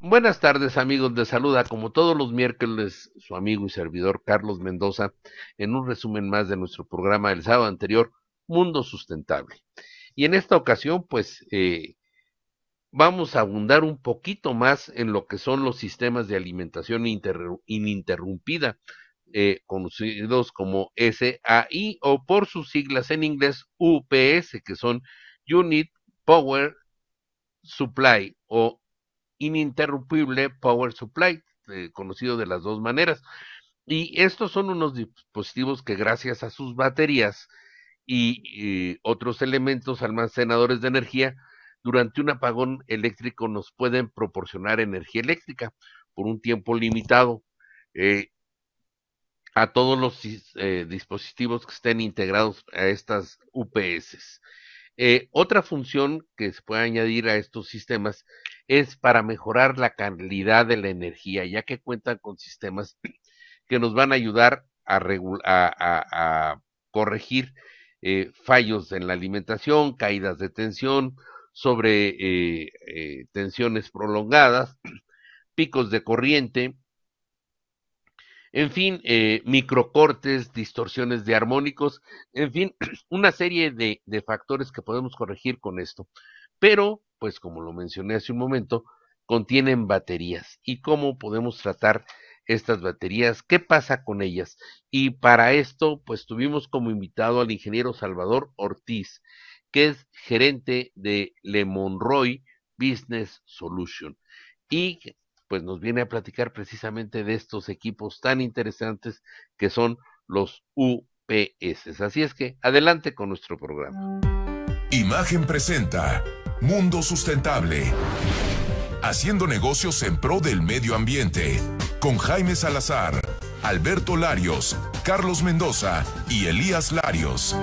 Buenas tardes amigos, les saluda como todos los miércoles su amigo y servidor Carlos Mendoza en un resumen más de nuestro programa del sábado anterior, Mundo Sustentable. Y en esta ocasión pues eh, vamos a abundar un poquito más en lo que son los sistemas de alimentación ininterrumpida, eh, conocidos como SAI o por sus siglas en inglés UPS, que son Unit Power Supply o ininterrumpible power supply, eh, conocido de las dos maneras. Y estos son unos dispositivos que gracias a sus baterías y, otros elementos almacenadores de energía, durante un apagón eléctrico nos pueden proporcionar energía eléctrica por un tiempo limitado. Eh, a todos los eh, dispositivos que estén integrados a estas UPS. Eh, otra función que se puede añadir a estos sistemas es para mejorar la calidad de la energía, ya que cuentan con sistemas que nos van a ayudar a, corregir eh, fallos en la alimentación, caídas de tensión, sobre eh, tensiones prolongadas, picos de corriente, en fin, eh, microcortes, distorsiones de armónicos, en fin, una serie de, factores que podemos corregir con esto. Pero, pues como lo mencioné hace un momento, contienen baterías y cómo podemos tratar estas baterías, qué pasa con ellas. Y para esto, pues tuvimos como invitado al ingeniero Salvador Ortiz, que es gerente de Le Monroy Business Solution y pues nos viene a platicar precisamente de estos equipos tan interesantes que son los UPS. Así es que adelante con nuestro programa. Imagen presenta Mundo Sustentable. Haciendo negocios en pro del medio ambiente. Con Jaime Salazar, Alberto Larios, Carlos Mendoza y Elías Larios.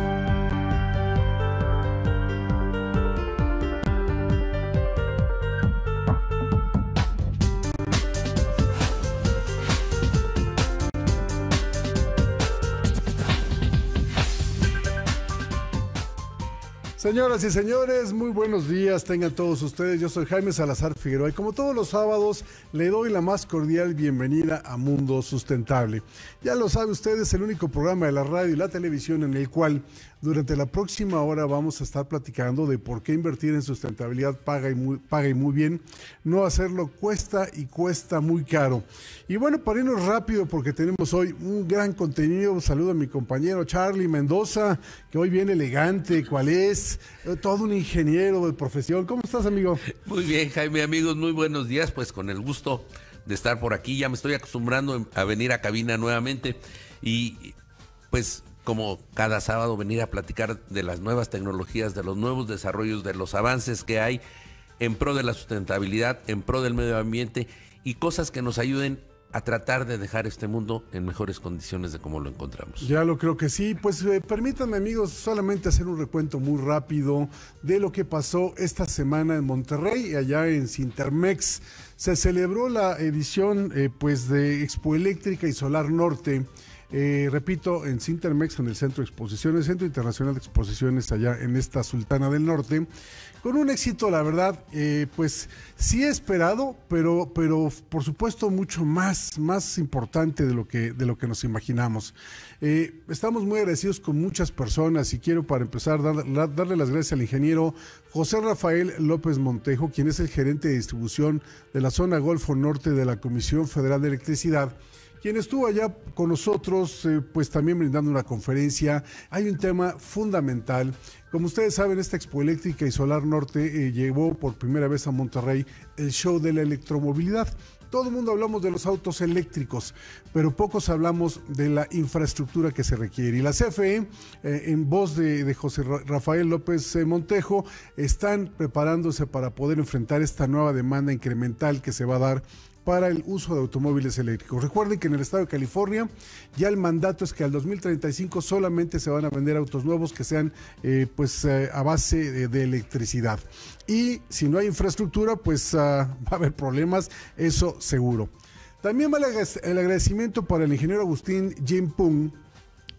Señoras y señores, muy buenos días tengan todos ustedes. Yo soy Jaime Salazar Figueroa y como todos los sábados le doy la más cordial bienvenida a Mundo Sustentable. Ya lo sabe ustedes, el único programa de la radio y la televisión en el cual durante la próxima hora vamos a estar platicando de por qué invertir en sustentabilidad paga y muy, paga muy bien, no hacerlo cuesta y cuesta muy caro. Y bueno, para irnos rápido porque tenemos hoy un gran contenido, saludo a mi compañero Charlie Mendoza, que hoy viene elegante, cuál es, eh, todo un ingeniero de profesión. ¿Cómo estás, amigo? Muy bien, Jaime, amigos, muy buenos días, pues con el gusto de estar por aquí, ya me estoy acostumbrando a venir a cabina nuevamente y pues como cada sábado venir a platicar de las nuevas tecnologías, de los nuevos desarrollos, de los avances que hay en pro de la sustentabilidad, en pro del medio ambiente y cosas que nos ayuden a tratar de dejar este mundo en mejores condiciones de como lo encontramos. Ya lo creo que sí. Pues eh, permítanme amigos solamente hacer un recuento muy rápido de lo que pasó esta semana en Monterrey y allá en Cintermex. Se celebró la edición eh, pues de Expo Eléctrica y Solar Norte eh, repito, en Sintermex, en el Centro de Exposiciones, Centro Internacional de Exposiciones, allá en esta Sultana del Norte, con un éxito, la verdad, eh, pues sí esperado, pero, pero por supuesto mucho más, más importante de lo que, de lo que nos imaginamos. Eh, estamos muy agradecidos con muchas personas y quiero para empezar darle las gracias al ingeniero José Rafael López Montejo, quien es el gerente de distribución de la zona Golfo Norte de la Comisión Federal de Electricidad quien estuvo allá con nosotros, eh, pues también brindando una conferencia. Hay un tema fundamental. Como ustedes saben, esta Expoeléctrica Eléctrica y Solar Norte eh, llevó por primera vez a Monterrey el show de la electromovilidad. Todo el mundo hablamos de los autos eléctricos, pero pocos hablamos de la infraestructura que se requiere. Y la CFE, eh, en voz de, José Rafael López Montejo, están preparándose para poder enfrentar esta nueva demanda incremental que se va a dar para el uso de automóviles eléctricos. Recuerden que en el estado de California ya el mandato es que al 2035 solamente se van a vender autos nuevos que sean eh, pues eh, a base de, electricidad. Y si no hay infraestructura, pues ah, va a haber problemas, eso seguro. También vale el agradecimiento para el ingeniero Agustín Jim Pung,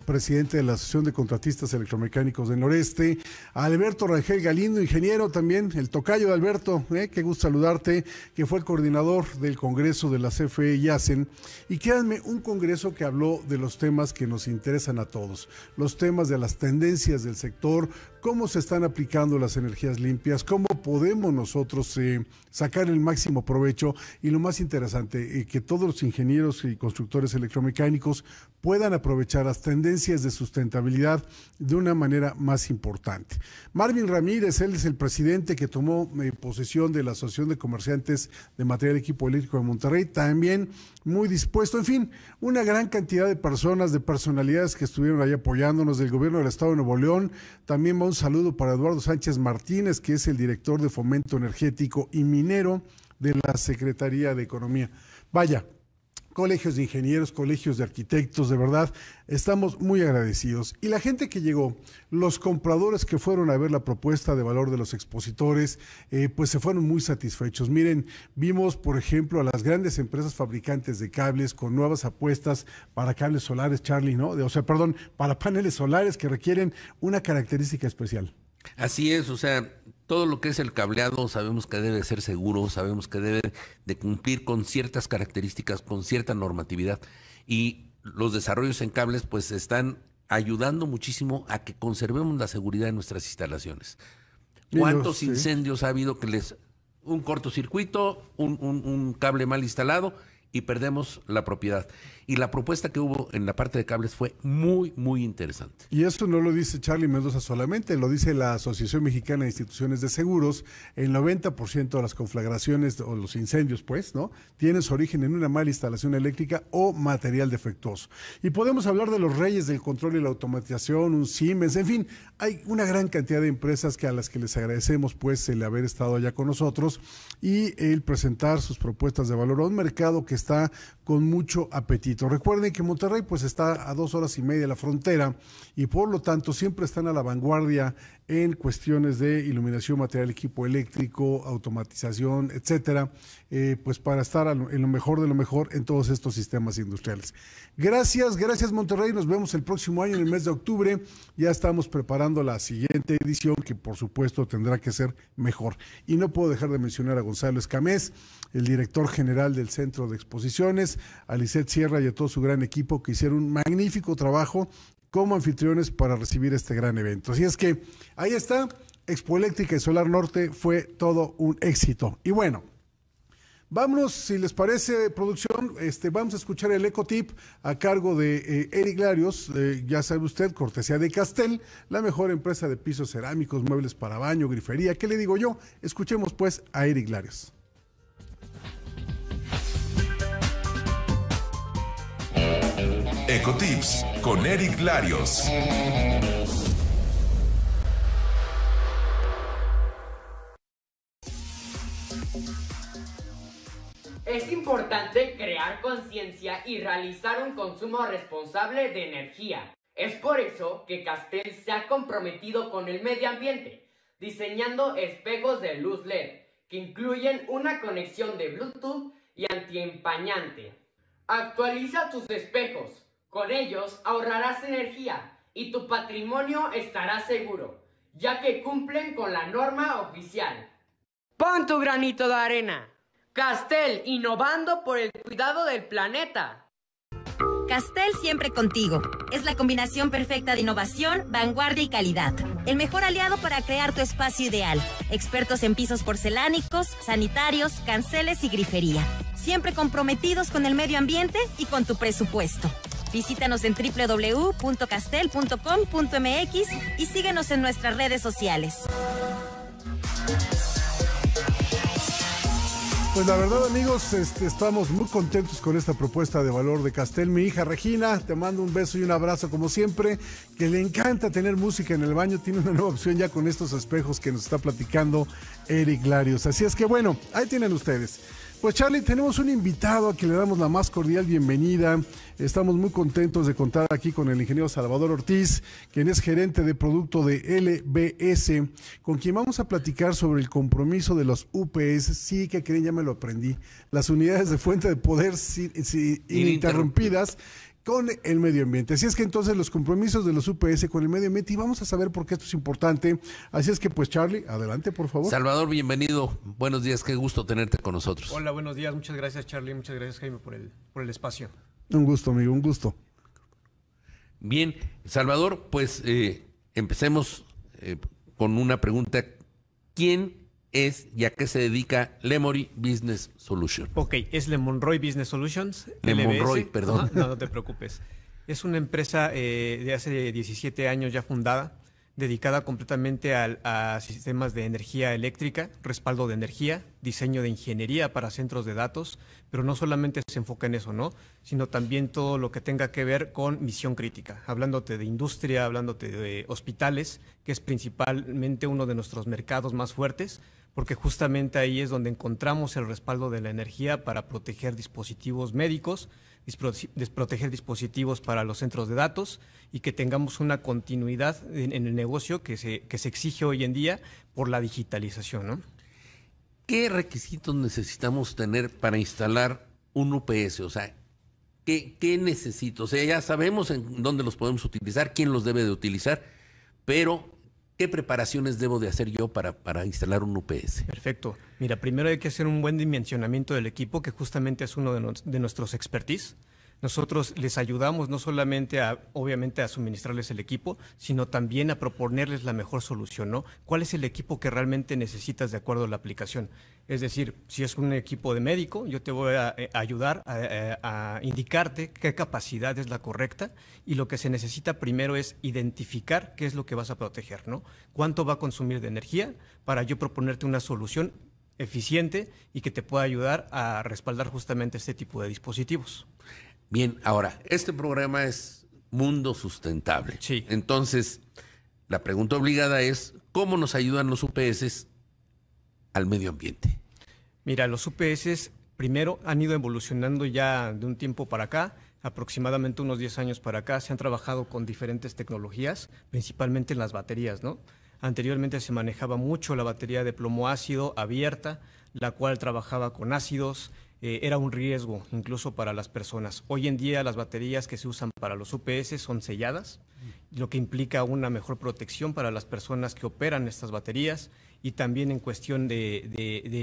presidente de la Asociación de Contratistas Electromecánicos del Noreste, a Alberto Rangel Galindo, ingeniero también, el tocayo de Alberto, que ¿eh? qué gusto saludarte, que fue el coordinador del Congreso de la CFE Yacen, y créanme, un Congreso que habló de los temas que nos interesan a todos, los temas de las tendencias del sector, cómo se están aplicando las energías limpias, cómo podemos nosotros eh, sacar el máximo provecho y lo más interesante, eh, que todos los ingenieros y constructores electromecánicos puedan aprovechar las tendencias de sustentabilidad de una manera más importante. Marvin Ramírez, él es el presidente que tomó eh, posesión de la Asociación de Comerciantes de Material Equipo Eléctrico de Monterrey, también muy dispuesto. En fin, una gran cantidad de personas, de personalidades que estuvieron ahí apoyándonos del gobierno del Estado de Nuevo León. También va un saludo para Eduardo Sánchez Martínez, que es el director de Fomento Energético y Minero de la Secretaría de Economía. Vaya, colegios de ingenieros, colegios de arquitectos, de verdad, estamos muy agradecidos. Y la gente que llegó, los compradores que fueron a ver la propuesta de valor de los expositores, eh, pues se fueron muy satisfechos. Miren, vimos, por ejemplo, a las grandes empresas fabricantes de cables con nuevas apuestas para cables solares, Charlie, ¿no? o sea, perdón, para paneles solares que requieren una característica especial. Así es, o sea, todo lo que es el cableado sabemos que debe ser seguro, sabemos que debe de cumplir con ciertas características, con cierta normatividad. Y los desarrollos en cables pues están ayudando muchísimo a que conservemos la seguridad de nuestras instalaciones. ¿Cuántos incendios ha habido que les... un cortocircuito, un cable mal instalado y perdemos la propiedad? Y la propuesta que hubo en la parte de cables fue muy, muy interesante. Y esto no lo dice Charlie Mendoza solamente, lo dice la Asociación Mexicana de Instituciones de Seguros. El 90% de las conflagraciones o los incendios, pues, ¿no? Tienen su origen en una mala instalación eléctrica o material defectuoso. Y podemos hablar de los reyes del control y la automatización, un Siemens, en fin, hay una gran cantidad de empresas que a las que les agradecemos, pues, el haber estado allá con nosotros y el presentar sus propuestas de valor a un mercado que está con mucho apetito. Recuerden que Monterrey pues está a dos horas y media de la frontera y por lo tanto siempre están a la vanguardia en cuestiones de iluminación, material, equipo eléctrico, automatización, etcétera. Eh, pues para estar en lo mejor de lo mejor en todos estos sistemas industriales. Gracias, gracias Monterrey, nos vemos el próximo año en el mes de octubre, ya estamos preparando la siguiente edición que por supuesto tendrá que ser mejor. Y no puedo dejar de mencionar a Gonzalo Escamés, el director general del Centro de Exposiciones, a Lisette Sierra y a todo su gran equipo que hicieron un magnífico trabajo como anfitriones para recibir este gran evento. Así es que ahí está, Expoeléctrica y Solar Norte fue todo un éxito. Y bueno, Vámonos, si les parece, producción, este, vamos a escuchar el ecotip a cargo de eh, Eric Larios, eh, ya sabe usted, cortesía de Castel, la mejor empresa de pisos cerámicos, muebles para baño, grifería. ¿Qué le digo yo? Escuchemos pues a Eric Larios. Ecotips con Eric Larios. Es importante crear conciencia y realizar un consumo responsable de energía. Es por eso que Castel se ha comprometido con el medio ambiente, diseñando espejos de luz LED que incluyen una conexión de Bluetooth y antiempañante. Actualiza tus espejos, con ellos ahorrarás energía y tu patrimonio estará seguro, ya que cumplen con la norma oficial. Pon tu granito de arena. Castel, innovando por el cuidado del planeta. Castel siempre contigo. Es la combinación perfecta de innovación, vanguardia y calidad. El mejor aliado para crear tu espacio ideal. Expertos en pisos porcelánicos, sanitarios, canceles y grifería. Siempre comprometidos con el medio ambiente y con tu presupuesto. Visítanos en www.castel.com.mx y síguenos en nuestras redes sociales. Pues la verdad amigos, este, estamos muy contentos con esta propuesta de valor de Castel. Mi hija Regina, te mando un beso y un abrazo como siempre, que le encanta tener música en el baño, tiene una nueva opción ya con estos espejos que nos está platicando Eric Larios. Así es que bueno, ahí tienen ustedes. Pues Charlie, tenemos un invitado a quien le damos la más cordial bienvenida. Estamos muy contentos de contar aquí con el ingeniero Salvador Ortiz, quien es gerente de producto de LBS, con quien vamos a platicar sobre el compromiso de los UPS. Sí, que creen, ya me lo aprendí. Las unidades de fuente de poder ininterrumpidas con el medio ambiente. Así es que entonces los compromisos de los UPS con el medio ambiente y vamos a saber por qué esto es importante. Así es que pues Charlie, adelante por favor. Salvador, bienvenido. Buenos días, qué gusto tenerte con nosotros. Hola, buenos días. Muchas gracias Charlie, muchas gracias Jaime por el, espacio. Un gusto, amigo, un gusto. Bien, Salvador, pues eh, empecemos eh, con una pregunta. ¿Quién es ya que qué se dedica Lemory Business Solutions. Ok, es Lemonroy Business Solutions. Lemonroy, perdón. No, no te preocupes. Es una empresa eh, de hace 17 años ya fundada, dedicada completamente a sistemas de energía eléctrica, respaldo de energía, diseño de ingeniería para centros de datos, pero no solamente se enfoca en eso, ¿no? Sino también todo lo que tenga que ver con misión crítica, hablándote de industria, hablándote de hospitales, que es principalmente uno de nuestros mercados más fuertes, porque justamente ahí es donde encontramos el respaldo de la energía para proteger dispositivos médicos, desproteger dispositivos para los centros de datos y que tengamos una continuidad en, el negocio que se, que se exige hoy en día por la digitalización. ¿no? ¿Qué requisitos necesitamos tener para instalar un UPS? O sea, ¿qué, qué necesito? O sea, ya sabemos en dónde los podemos utilizar, quién los debe de utilizar, pero ¿Qué preparaciones debo de hacer yo para, para, instalar un UPS? Perfecto. Mira, primero hay que hacer un buen dimensionamiento del equipo, que justamente es uno de, de nuestros expertise. Nosotros les ayudamos no solamente a, obviamente, a suministrarles el equipo, sino también a proponerles la mejor solución, ¿no? ¿Cuál es el equipo que realmente necesitas de acuerdo a la aplicación? Es decir, si es un equipo de médico, yo te voy a, eh, ayudar a, eh, eh, a, indicarte qué capacidad es la correcta y lo que se necesita primero es identificar qué es lo que vas a proteger, ¿no? Cuánto va a consumir de energía para yo proponerte una solución eficiente y que te pueda ayudar a respaldar justamente este tipo de dispositivos. Bien, ahora, este programa es Mundo Sustentable. Sí. Entonces, la pregunta obligada es, ¿cómo nos ayudan los UPS al medio ambiente? Mira, los UPS primero han ido evolucionando ya de un tiempo para acá aproximadamente unos 10 años para acá, se han trabajado con diferentes tecnologías, principalmente en las baterías, ¿no? Anteriormente se manejaba mucho la batería de plomo ácido abierta, la cual trabajaba con ácidos, eh, era un riesgo incluso para las personas. Hoy en día las baterías que se usan para los UPS son selladas, lo que implica una mejor protección para las personas que operan estas baterías y también en cuestión de,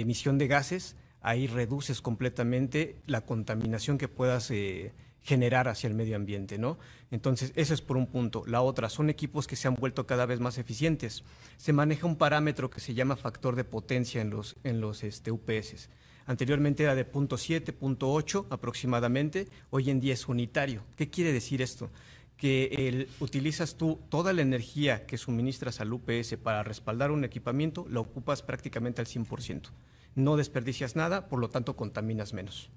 emisión de gases, ahí reduces completamente la contaminación que puedas eh, generar hacia el medio ambiente, ¿no? Entonces, eso es por un punto. La otra, son equipos que se han vuelto cada vez más eficientes. Se maneja un parámetro que se llama factor de potencia en los, en los este, UPS. Anteriormente era de 0.7, 0.8 aproximadamente, hoy en día es unitario. ¿Qué quiere decir esto? que utilizas tú toda la energía que suministras al UPS para respaldar un equipamiento, la ocupas prácticamente al 100%. No desperdicias nada, por lo tanto contaminas menos.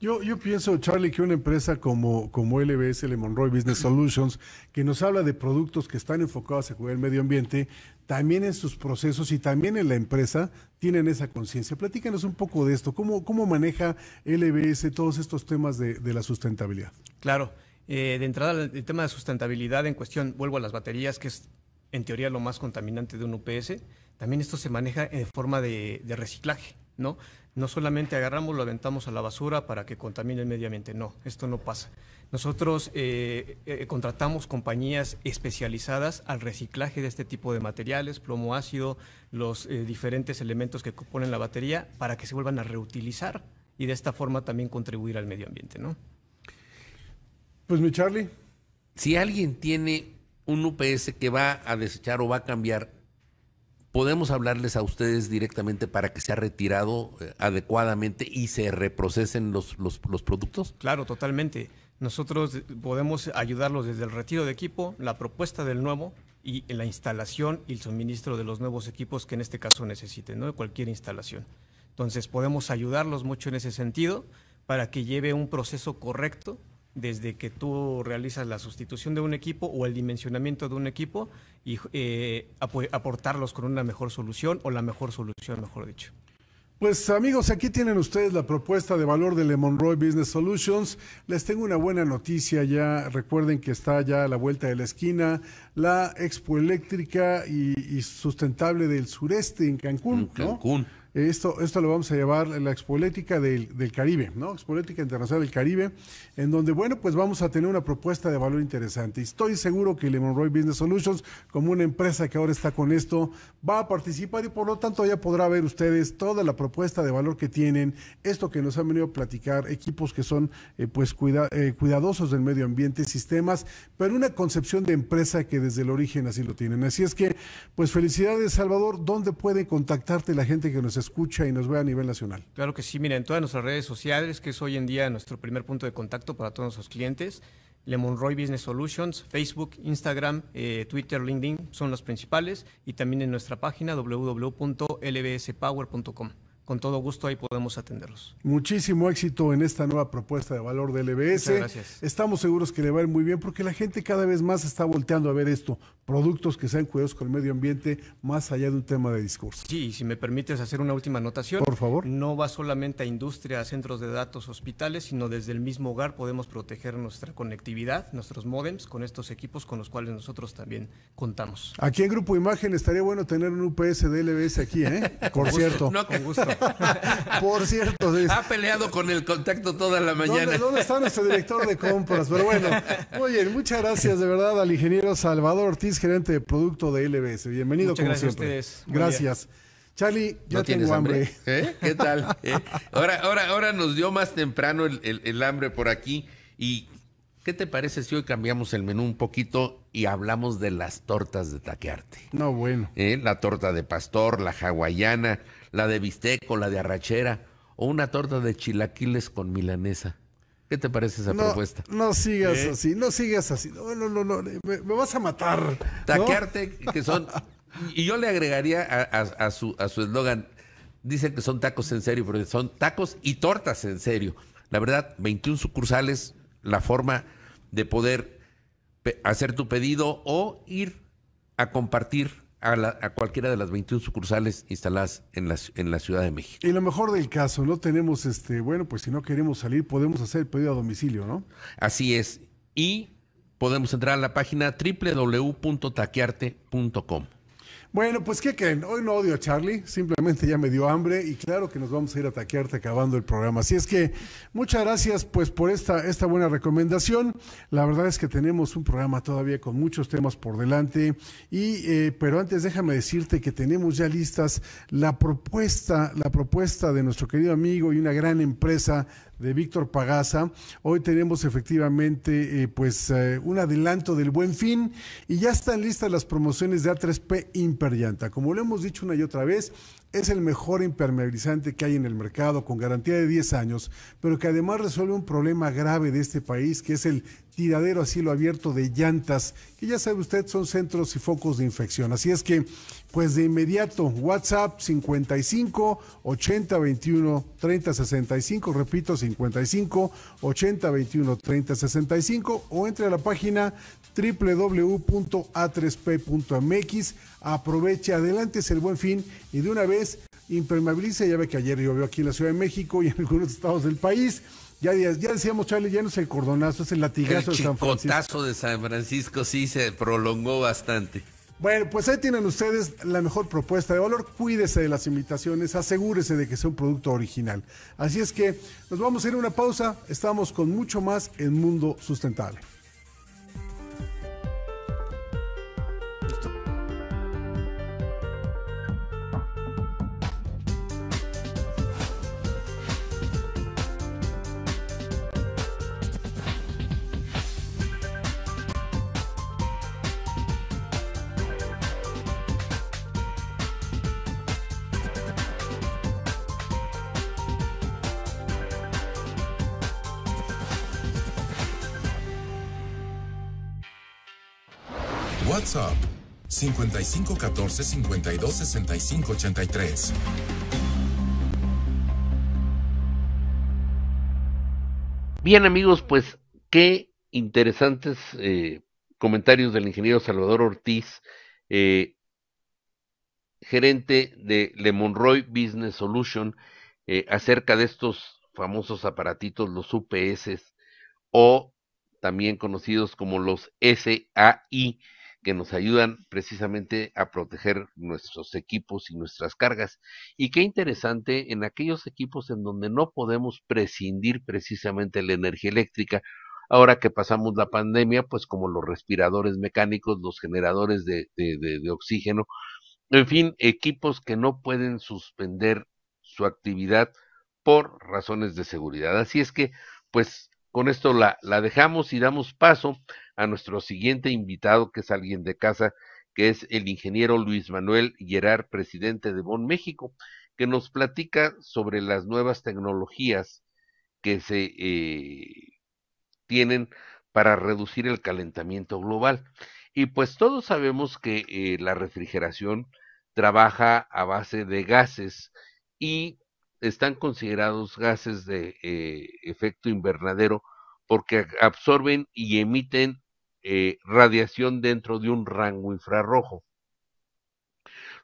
Yo, yo, pienso, Charlie, que una empresa como, como LBS, Lemonroy Monroy Business Solutions, que nos habla de productos que están enfocados a cuidar el medio ambiente, también en sus procesos y también en la empresa tienen esa conciencia. Platícanos un poco de esto. ¿Cómo, cómo maneja LBS todos estos temas de, de la sustentabilidad? Claro. Eh, de entrada, el tema de sustentabilidad en cuestión, vuelvo a las baterías, que es en teoría lo más contaminante de un UPS, también esto se maneja en forma de, reciclaje, ¿no? No solamente agarramos, lo aventamos a la basura para que contamine el medio ambiente, no, esto no pasa. Nosotros eh, eh, contratamos compañías especializadas al reciclaje de este tipo de materiales, plomo ácido, los diferentes elementos que componen la batería, para que se vuelvan a reutilizar y de esta forma también contribuir al medio ambiente, ¿no? Pues mi Charlie. Si alguien tiene un UPS que va a desechar o va a cambiar, podemos hablarles a ustedes directamente para que sea retirado eh, adecuadamente y se reprocesen los, los, productos. Claro, totalmente. Nosotros podemos ayudarlos desde el retiro de equipo, la propuesta del nuevo y la instalación y el suministro de los nuevos equipos que en este caso necesiten, ¿no? De cualquier instalación. Entonces podemos ayudarlos mucho en ese sentido para que lleve un proceso correcto desde que tú realizas la sustitución de un equipo o el dimensionamiento de un equipo y eh, aportarlos con una mejor solución o la mejor solución, mejor dicho. Pues amigos, aquí tienen ustedes la propuesta de valor de Lemonroy Business Solutions. Les tengo una buena noticia ya. Recuerden que está ya a la vuelta de la esquina la Expo Eléctrica y, Sustentable del Sureste en Cancún. Cancún. Esto, esto lo vamos a llevar en la Expolética del, del, Caribe, ¿no? Expolética Internacional del Caribe, en donde, bueno, pues vamos a tener una propuesta de valor interesante. y Estoy seguro que Lemonroy Business Solutions, como una empresa que ahora está con esto, va a participar y por lo tanto ya podrá ver ustedes toda la propuesta de valor que tienen, esto que nos han venido a platicar, equipos que son eh, pues eh, cuidadosos del medio ambiente, sistemas, pero una concepción de empresa que desde el origen así lo tienen. Así es que, pues felicidades, Salvador. ¿Dónde puede contactarte la gente que nos escucha y nos ve a nivel nacional. Claro que sí, miren, en todas nuestras redes sociales, que es hoy en día nuestro primer punto de contacto para todos nuestros clientes, Lemonroy Business Solutions, Facebook, Instagram, eh, Twitter, LinkedIn son los principales y también en nuestra página www.lbspower.com con todo gusto ahí podemos atenderlos. Muchísimo éxito en esta nueva propuesta de valor del EBS. gracias. Estamos seguros que le va a ir muy bien porque la gente cada vez más está volteando a ver esto, productos que sean cuidados con el medio ambiente, más allá de un tema de discurso. Sí, si me permites hacer una última anotación. Por favor. No va solamente a industria, a centros de datos, hospitales, sino desde el mismo hogar podemos proteger nuestra conectividad, nuestros módems con estos equipos con los cuales nosotros también contamos. Aquí en Grupo Imagen estaría bueno tener un UPS de LBS aquí, ¿eh? Por cierto. No, con gusto. Por cierto. Ha peleado con el contacto toda la mañana. ¿Dónde, está nuestro director de compras? Pero bueno, oye, muchas gracias de verdad al ingeniero Salvador Ortiz, gerente de producto de LBS. Bienvenido como gracias siempre. A Gracias. Charlie, ya tengo hambre. ¿Eh? ¿Qué tal? ¿Eh? Ahora, ahora, ahora nos dio más temprano el, hambre por aquí. ¿Y qué te parece si hoy cambiamos el menú un poquito y hablamos de las tortas de taquearte? No, bueno. ¿Eh? La torta de pastor, la hawaiana, la de bistec o la de arrachera, o una torta de chilaquiles con milanesa. ¿Qué te parece esa propuesta? No sigas ¿Eh? así, no sigas así. No, no, no, no me, vas a matar. Taquearte, que son. Y yo le agregaría a, su a su eslogan, dicen que son tacos en serio, porque son tacos y tortas en serio. La verdad, 21 sucursales, la forma de poder hacer tu pedido o ir a compartir a, cualquiera de las 21 sucursales instaladas en la, en la Ciudad de México. Y lo mejor del caso, no tenemos, este, bueno, pues si no queremos salir, podemos hacer el pedido a domicilio, ¿no? Así es. Y podemos entrar a la página www.taquearte.com. Bueno, pues ¿qué creen? Hoy no odio a Charlie, simplemente ya me dio hambre y claro que nos vamos a ir a taquearte acabando el programa. Así es que muchas gracias pues por esta, esta buena recomendación. La verdad es que tenemos un programa todavía con muchos temas por delante, y, eh, pero antes déjame decirte que tenemos ya listas la propuesta, la propuesta de nuestro querido amigo y una gran empresa de Víctor Pagasa, Hoy tenemos efectivamente eh, pues eh, un adelanto del buen fin y ya están listas las promociones de A3P Imperllanta. Como lo hemos dicho una y otra vez, es el mejor impermeabilizante que hay en el mercado con garantía de 10 años, pero que además resuelve un problema grave de este país que es el tiradero asilo abierto de llantas, que ya sabe usted son centros y focos de infección. Así es que, pues de inmediato, WhatsApp 55 80 21 30 65, repito, 55 80 21 30 65, o entre a la página www.a3p.mx, aproveche, es el buen fin y de una vez impermeabilice, ya ve que ayer llovió aquí en la Ciudad de México y en algunos estados del país, ya, decíamos, Charlie, ya no es el cordonazo, es el latigazo de San Francisco. El chicotazo de San Francisco sí se prolongó bastante. Bueno, pues ahí tienen ustedes la mejor propuesta de valor. Cuídese de las invitaciones. asegúrese de que sea un producto original. Así es que nos vamos a ir a una pausa. Estamos con mucho más en Mundo Sustentable. WhatsApp 5514 52 65 Bien amigos, pues qué interesantes eh, comentarios del ingeniero Salvador Ortiz, eh, gerente de Le Monroy Business Solution, eh, acerca de estos famosos aparatitos, los UPS o también conocidos como los SAI, que nos ayudan precisamente a proteger nuestros equipos y nuestras cargas. Y qué interesante en aquellos equipos en donde no podemos prescindir precisamente la energía eléctrica. Ahora que pasamos la pandemia, pues como los respiradores mecánicos, los generadores de, oxígeno, en fin, equipos que no pueden suspender su actividad por razones de seguridad. Así es que, pues con esto la, la dejamos y damos paso a nuestro siguiente invitado, que es alguien de casa, que es el ingeniero Luis Manuel Gerard, presidente de Bon México, que nos platica sobre las nuevas tecnologías que se eh, tienen para reducir el calentamiento global. Y pues todos sabemos que eh, la refrigeración trabaja a base de gases y están considerados gases de eh, efecto invernadero porque absorben y emiten eh, radiación dentro de un rango infrarrojo.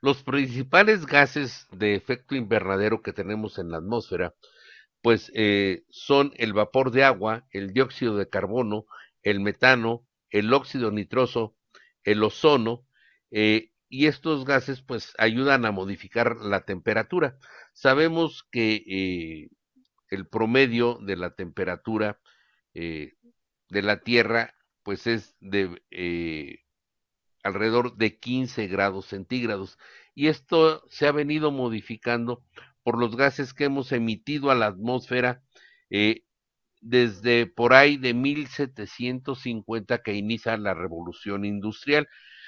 Los principales gases de efecto invernadero que tenemos en la atmósfera, pues eh, son el vapor de agua, el dióxido de carbono, el metano, el óxido nitroso, el ozono, eh, y estos gases pues ayudan a modificar la temperatura. Sabemos que el promedio de la temperatura de la Tierra pues es de eh, alrededor de 15 grados centígrados. Y esto se ha venido modificando por los gases que hemos emitido a la atmósfera eh, desde por ahí de 1750 que inicia la revolución industrial.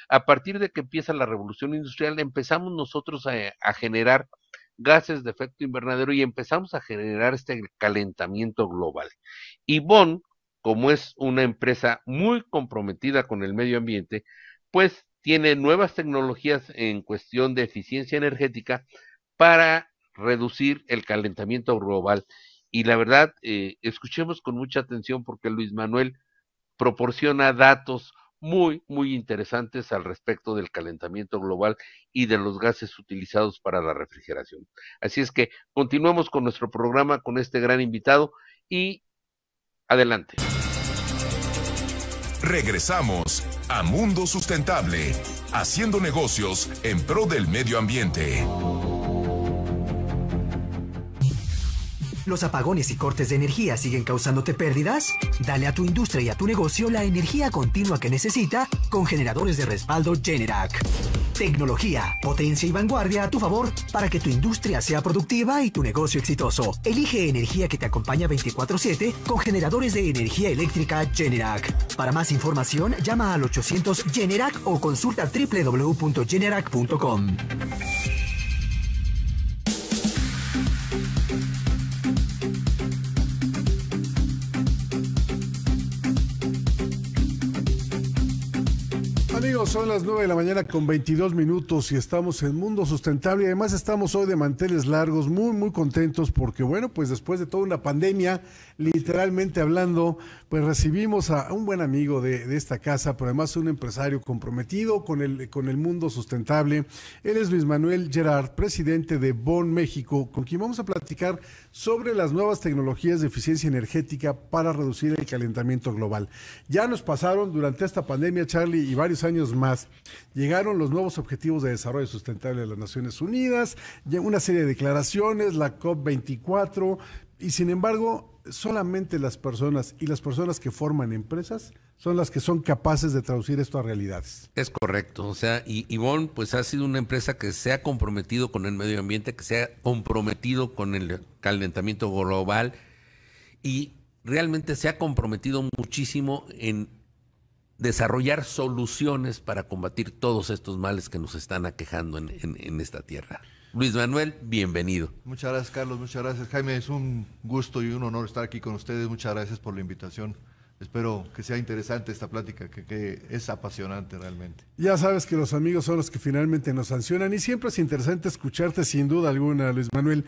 A partir de que empieza la revolución industrial empezamos nosotros a, a generar gases de efecto invernadero y empezamos a generar este calentamiento global. Y Bonn como es una empresa muy comprometida con el medio ambiente, pues tiene nuevas tecnologías en cuestión de eficiencia energética para reducir el calentamiento global. Y la verdad, eh, escuchemos con mucha atención porque Luis Manuel proporciona datos muy, muy interesantes al respecto del calentamiento global y de los gases utilizados para la refrigeración. Así es que continuamos con nuestro programa con este gran invitado y Adelante. Regresamos a Mundo Sustentable, haciendo negocios en pro del medio ambiente. ¿Los apagones y cortes de energía siguen causándote pérdidas? Dale a tu industria y a tu negocio la energía continua que necesita con generadores de respaldo Generac. Tecnología, potencia y vanguardia a tu favor para que tu industria sea productiva y tu negocio exitoso. Elige energía que te acompaña 24/7 con generadores de energía eléctrica Generac. Para más información, llama al 800 Generac o consulta www.generac.com. son las 9 de la mañana con 22 minutos y estamos en Mundo Sustentable. además estamos hoy de manteles largos, muy, muy contentos porque, bueno, pues después de toda una pandemia, literalmente hablando, pues recibimos a un buen amigo de, esta casa, pero además un empresario comprometido con el, con el mundo sustentable. Él es Luis Manuel Gerard, presidente de Bon México, con quien vamos a platicar sobre las nuevas tecnologías de eficiencia energética para reducir el calentamiento global. Ya nos pasaron durante esta pandemia, Charlie, y varios años más. Llegaron los nuevos objetivos de desarrollo sustentable de las Naciones Unidas, una serie de declaraciones, la COP24, y sin embargo solamente las personas y las personas que forman empresas son las que son capaces de traducir esto a realidades. Es correcto, o sea, y Ivonne pues ha sido una empresa que se ha comprometido con el medio ambiente, que se ha comprometido con el calentamiento global y realmente se ha comprometido muchísimo en desarrollar soluciones para combatir todos estos males que nos están aquejando en esta tierra. Luis Manuel, bienvenido. Muchas gracias, Carlos. Muchas gracias, Jaime. Es un gusto y un honor estar aquí con ustedes. Muchas gracias por la invitación. Espero que sea interesante esta plática, que, es apasionante realmente. Ya sabes que los amigos son los que finalmente nos sancionan y siempre es interesante escucharte sin duda alguna, Luis Manuel.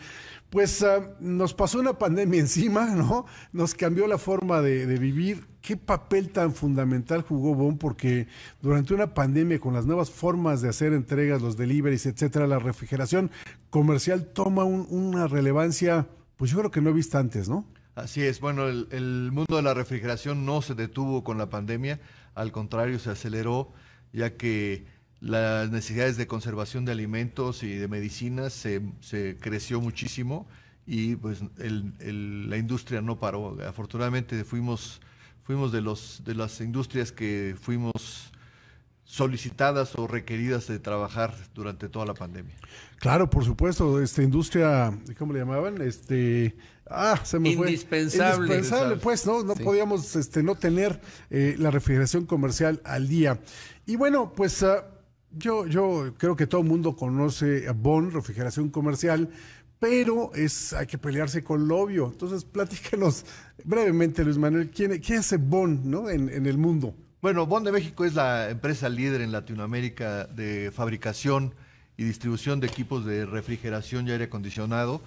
Pues ah, nos pasó una pandemia encima, ¿no? Nos cambió la forma de, vivir. ¿Qué papel tan fundamental jugó Bon? Porque durante una pandemia, con las nuevas formas de hacer entregas, los deliveries, etcétera, la refrigeración comercial toma una relevancia, pues yo creo que no he visto antes, ¿no? Así es, bueno, el, mundo de la refrigeración no se detuvo con la pandemia, al contrario, se aceleró, ya que las necesidades de conservación de alimentos y de medicinas se, creció muchísimo y pues la industria no paró. Afortunadamente fuimos, fuimos de, los, de las industrias que fuimos solicitadas o requeridas de trabajar durante toda la pandemia. Claro, por supuesto, esta industria, ¿cómo le llamaban? Este Ah, se me indispensable. Fue. Indispensable, pues, ¿no? No podíamos este, no tener eh, la refrigeración comercial al día. Y bueno, pues ah, yo, yo creo que todo el mundo conoce a Bon, refrigeración comercial, pero es, hay que pelearse con lo obvio. Entonces, platícanos brevemente, Luis Manuel, ¿quién, ¿qué hace Bon en, en el mundo? Bueno, Bon de México es la empresa líder en Latinoamérica de fabricación y distribución de equipos de refrigeración y aire acondicionado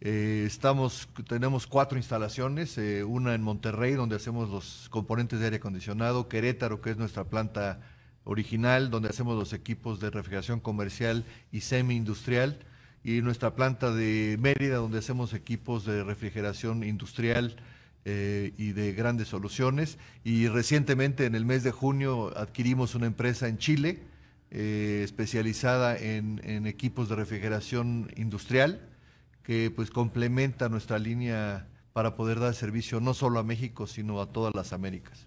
eh, estamos, tenemos cuatro instalaciones, eh, una en Monterrey, donde hacemos los componentes de aire acondicionado, Querétaro, que es nuestra planta original, donde hacemos los equipos de refrigeración comercial y semi-industrial, y nuestra planta de Mérida, donde hacemos equipos de refrigeración industrial eh, y de grandes soluciones. Y recientemente, en el mes de junio, adquirimos una empresa en Chile, especializada en equipos de refrigeración industrial que pues complementa nuestra línea para poder dar servicio no solo a México, sino a todas las Américas.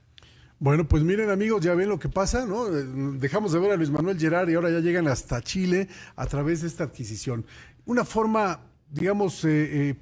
Bueno, pues miren amigos, ya ven lo que pasa, ¿no? Eh, dejamos de ver a Luis Manuel Gerard y ahora ya llegan hasta Chile a través de esta adquisición. Una forma, digamos, eh, eh,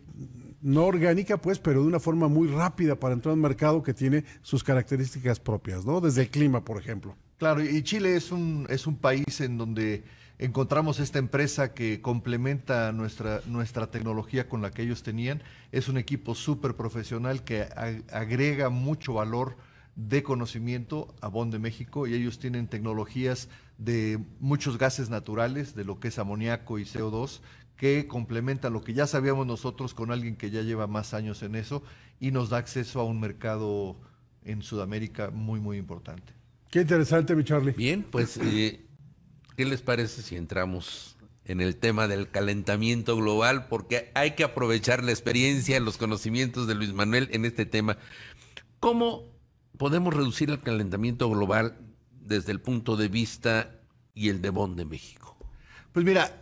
no orgánica, pues, pero de una forma muy rápida para entrar un mercado que tiene sus características propias, ¿no? Desde el clima, por ejemplo. Claro, y Chile es un, es un país en donde encontramos esta empresa que complementa nuestra, nuestra tecnología con la que ellos tenían. Es un equipo súper profesional que agrega mucho valor de conocimiento a Bond de México y ellos tienen tecnologías de muchos gases naturales, de lo que es amoníaco y CO2, que complementa lo que ya sabíamos nosotros con alguien que ya lleva más años en eso y nos da acceso a un mercado en Sudamérica muy, muy importante. Qué interesante, mi Charlie. Bien, pues eh, ¿qué les parece si entramos en el tema del calentamiento global? Porque hay que aprovechar la experiencia, los conocimientos de Luis Manuel en este tema. ¿Cómo podemos reducir el calentamiento global desde el punto de vista y el de Bond de México? Pues mira,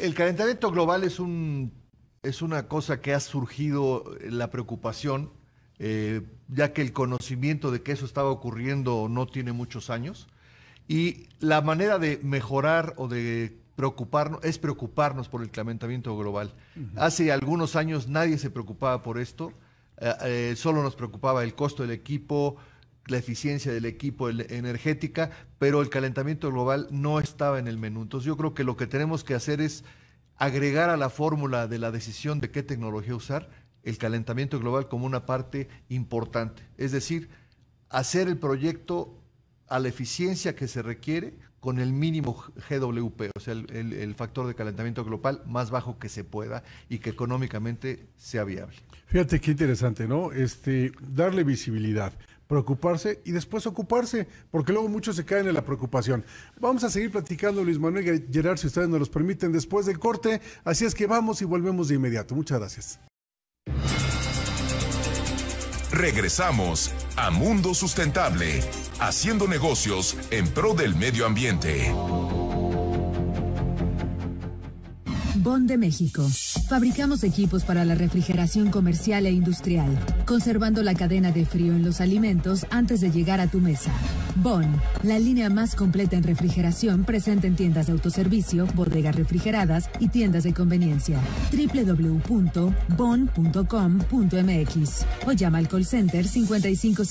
el calentamiento global es un es una cosa que ha surgido la preocupación, eh, ya que el conocimiento de que eso estaba ocurriendo no tiene muchos años. Y la manera de mejorar o de preocuparnos es preocuparnos por el calentamiento global. Hace algunos años nadie se preocupaba por esto, eh, eh, solo nos preocupaba el costo del equipo, la eficiencia del equipo energética, pero el calentamiento global no estaba en el menú. Entonces yo creo que lo que tenemos que hacer es agregar a la fórmula de la decisión de qué tecnología usar el calentamiento global como una parte importante. Es decir, hacer el proyecto a la eficiencia que se requiere con el mínimo GWP, o sea, el, factor de calentamiento global más bajo que se pueda y que económicamente sea viable. Fíjate qué interesante, ¿no? Este, darle visibilidad, preocuparse y después ocuparse, porque luego muchos se caen en la preocupación. Vamos a seguir platicando, Luis Manuel Gerard, si ustedes nos los permiten, después del corte. Así es que vamos y volvemos de inmediato. Muchas gracias. Regresamos a Mundo Sustentable haciendo negocios en pro del medio ambiente. Bon de México. Fabricamos equipos para la refrigeración comercial e industrial, conservando la cadena de frío en los alimentos antes de llegar a tu mesa. Bon, la línea más completa en refrigeración presente en tiendas de autoservicio, bodegas refrigeradas y tiendas de conveniencia. www.bon.com.mx o llama al call center 55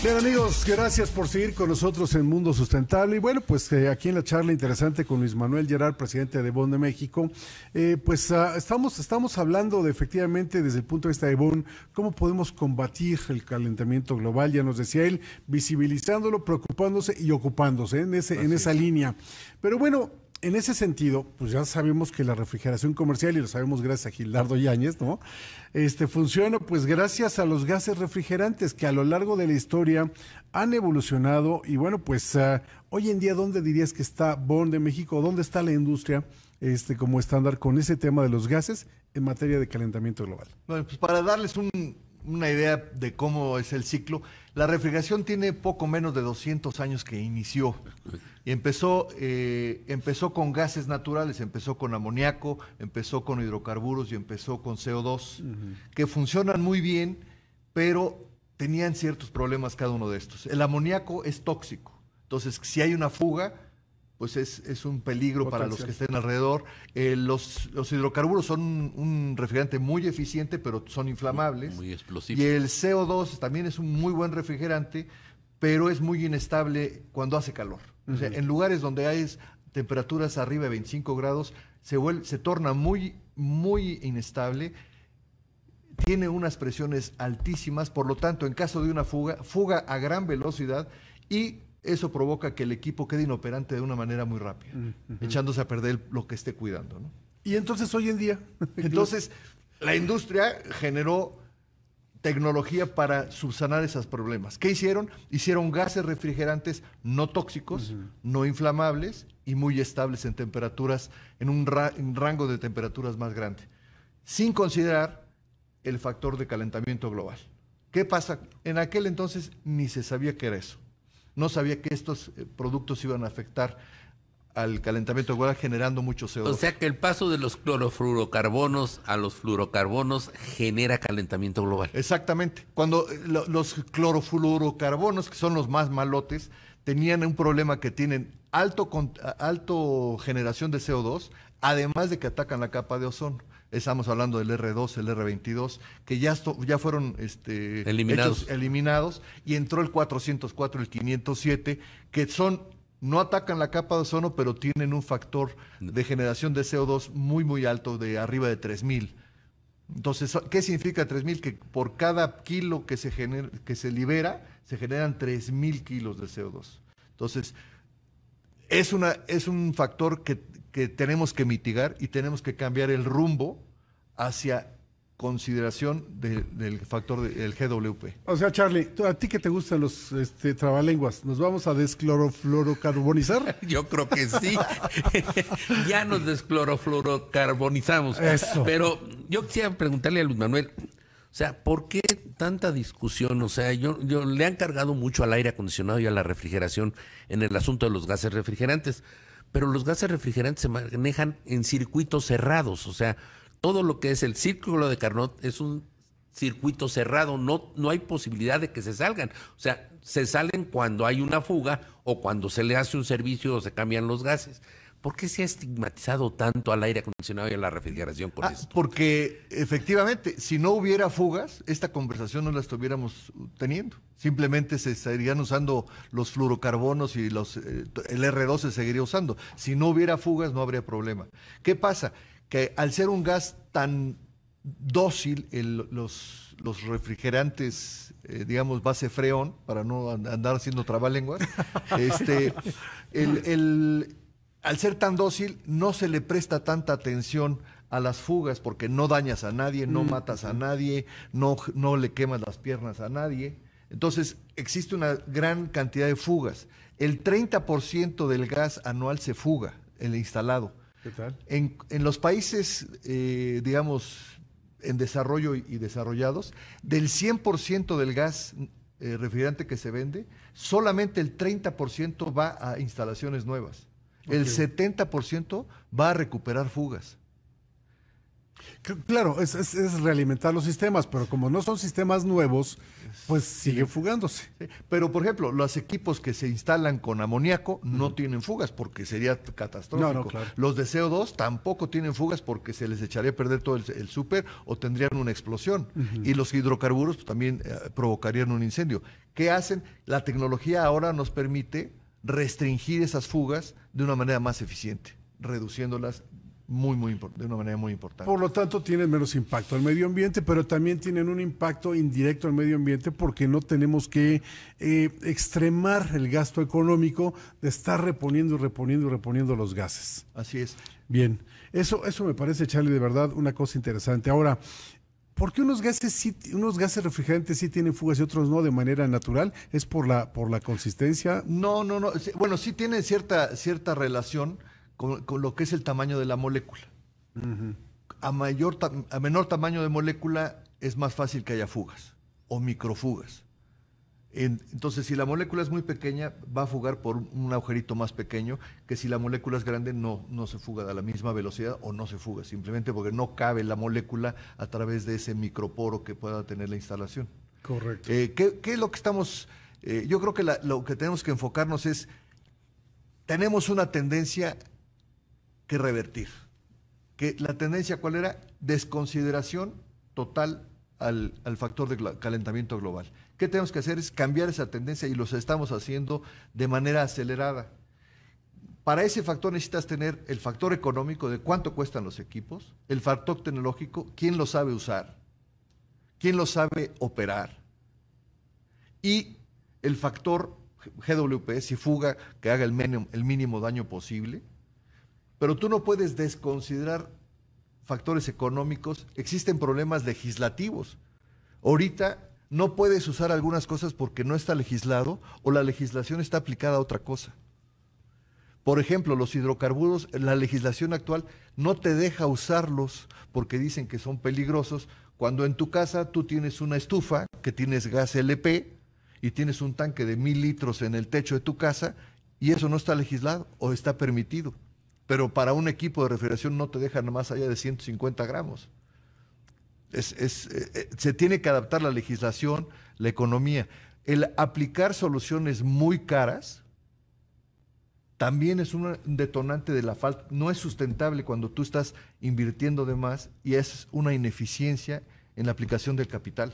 Bien amigos, gracias por seguir con nosotros en Mundo Sustentable. Y bueno, pues eh, aquí en la charla interesante con Luis Manuel Gerard, presidente de Bon de México, eh, pues ah, estamos, estamos hablando de efectivamente desde el punto de vista de Bon, cómo podemos combatir el calentamiento global, ya nos decía él, visibilizándolo, preocupándose y ocupándose en, ese, en esa línea. Pero bueno, en ese sentido, pues ya sabemos que la refrigeración comercial, y lo sabemos gracias a Gildardo Yáñez, ¿no? Este funciona pues gracias a los gases refrigerantes que a lo largo de la historia han evolucionado y bueno, pues ah, hoy en día, ¿dónde dirías que está Bond de México? ¿Dónde está la industria este, como estándar con ese tema de los gases en materia de calentamiento global? Bueno, pues para darles un una idea de cómo es el ciclo. La refrigeración tiene poco menos de 200 años que inició. Y empezó, eh, empezó con gases naturales, empezó con amoníaco, empezó con hidrocarburos y empezó con CO2, que funcionan muy bien, pero tenían ciertos problemas cada uno de estos. El amoníaco es tóxico. Entonces, si hay una fuga, pues es, un peligro para los que estén alrededor. Eh, los, hidrocarburos son un, refrigerante muy eficiente, pero son inflamables. Muy, explosivos. Y el CO2 también es un muy buen refrigerante, pero es muy inestable cuando hace calor. en lugares donde hay temperaturas arriba de 25 grados, se, se torna muy, muy inestable tiene unas presiones altísimas, por lo tanto, en caso de una fuga, fuga a gran velocidad y eso provoca que el equipo quede inoperante de una manera muy rápida, mm, echándose a perder lo que esté cuidando. Y entonces hoy en día. entonces, la industria generó tecnología para subsanar esos problemas. ¿Qué hicieron? Hicieron gases refrigerantes no tóxicos, no inflamables y muy estables en temperaturas, en un rango de temperaturas más grande, sin considerar el factor de calentamiento global. ¿Qué pasa? En aquel entonces ni se sabía qué era eso no sabía que estos eh, productos iban a afectar al calentamiento global generando mucho CO2. O sea que el paso de los clorofluorocarbonos a los fluorocarbonos genera calentamiento global. Exactamente. Cuando eh, los clorofluorocarbonos, que son los más malotes, tenían un problema que tienen alto, alto generación de CO2, además de que atacan la capa de ozono. Estamos hablando del R2, el R22, que ya, ya fueron este, eliminados. eliminados y entró el 404, el 507, que son no atacan la capa de ozono, pero tienen un factor de generación de CO2 muy, muy alto, de arriba de 3000. Entonces, ¿qué significa 3000? Que por cada kilo que se, que se libera, se generan 3000 kilos de CO2. Entonces, es, una, es un factor que, tenemos que mitigar y tenemos que cambiar el rumbo hacia consideración del factor del GWP. O sea, Charlie, ¿a ti que te gustan los este, trabalenguas? ¿Nos vamos a desclorofluorocarbonizar? Yo creo que sí. ya nos desclorofluorocarbonizamos. Pero yo quisiera preguntarle a Luis Manuel, o sea, ¿por qué tanta discusión? O sea, yo, yo le han cargado mucho al aire acondicionado y a la refrigeración en el asunto de los gases refrigerantes pero los gases refrigerantes se manejan en circuitos cerrados, o sea, todo lo que es el círculo de Carnot es un circuito cerrado, no, no hay posibilidad de que se salgan, o sea, se salen cuando hay una fuga o cuando se le hace un servicio o se cambian los gases. ¿Por qué se ha estigmatizado tanto al aire acondicionado y a la refrigeración por ah, Porque efectivamente, si no hubiera fugas, esta conversación no la estuviéramos teniendo. Simplemente se estarían usando los fluorocarbonos y eh, el R2 se seguiría usando. Si no hubiera fugas, no habría problema. ¿Qué pasa? Que al ser un gas tan dócil, los, refrigerantes eh, digamos, base freón, para no andar haciendo trabalenguas. este, el, al ser tan dócil, no se le presta tanta atención a las fugas porque no dañas a nadie, no mm. matas a nadie, no, no le quemas las piernas a nadie. Entonces, existe una gran cantidad de fugas. El 30% del gas anual se fuga, en el instalado. ¿Qué tal? En, los países, eh, digamos, en desarrollo y, desarrollados, del 100% del gas eh, refrigerante que se vende, solamente el 30% va a instalaciones nuevas. El 70% va a recuperar fugas. Claro, es, realimentar los sistemas, pero como no son sistemas nuevos, pues sigue fugándose. Pero, por ejemplo, los equipos que se instalan con amoníaco no tienen fugas porque sería catastrófico. Los de CO2 tampoco tienen fugas porque se les echaría a perder todo el, súper o tendrían una explosión. Y los hidrocarburos también eh, provocarían un incendio. ¿Qué hacen? La tecnología ahora nos permite restringir esas fugas de una manera más eficiente, reduciéndolas muy, muy de una manera muy importante. Por lo tanto, tienen menos impacto al medio ambiente, pero también tienen un impacto indirecto al medio ambiente porque no tenemos que eh, extremar el gasto económico de estar reponiendo, y reponiendo, y reponiendo los gases. Así es. Bien, eso, eso me parece, Charlie, de verdad una cosa interesante. Ahora, ¿Por qué unos gases, unos gases refrigerantes sí tienen fugas y otros no de manera natural? ¿Es por la, por la consistencia? No, no, no. Bueno, sí tiene cierta, cierta relación con, lo que es el tamaño de la molécula. a, mayor, a menor tamaño de molécula es más fácil que haya fugas o microfugas. Entonces, si la molécula es muy pequeña, va a fugar por un agujerito más pequeño que si la molécula es grande, no, no se fuga a la misma velocidad o no se fuga, simplemente porque no cabe la molécula a través de ese microporo que pueda tener la instalación. Correcto. Eh, ¿qué, es lo que estamos...? Eh, yo creo que lo que tenemos que enfocarnos es, tenemos una tendencia que revertir. Que ¿La tendencia cuál era? Desconsideración total al, al factor de calentamiento global. ¿Qué tenemos que hacer? Es cambiar esa tendencia y los estamos haciendo de manera acelerada. Para ese factor necesitas tener el factor económico de cuánto cuestan los equipos, el factor tecnológico, quién lo sabe usar, quién lo sabe operar y el factor GWP, si fuga que haga el el mínimo daño posible. Pero tú no puedes desconsiderar factores económicos, existen problemas legislativos. Ahorita no puedes usar algunas cosas porque no está legislado o la legislación está aplicada a otra cosa. Por ejemplo, los hidrocarburos, la legislación actual no te deja usarlos porque dicen que son peligrosos cuando en tu casa tú tienes una estufa que tienes gas LP y tienes un tanque de mil litros en el techo de tu casa y eso no está legislado o está permitido. Pero para un equipo de refrigeración no te deja más allá de 150 gramos. Eh, eh, se tiene que adaptar la legislación, la economía. El aplicar soluciones muy caras también es un detonante de la falta. No es sustentable cuando tú estás invirtiendo de más y es una ineficiencia en la aplicación del capital.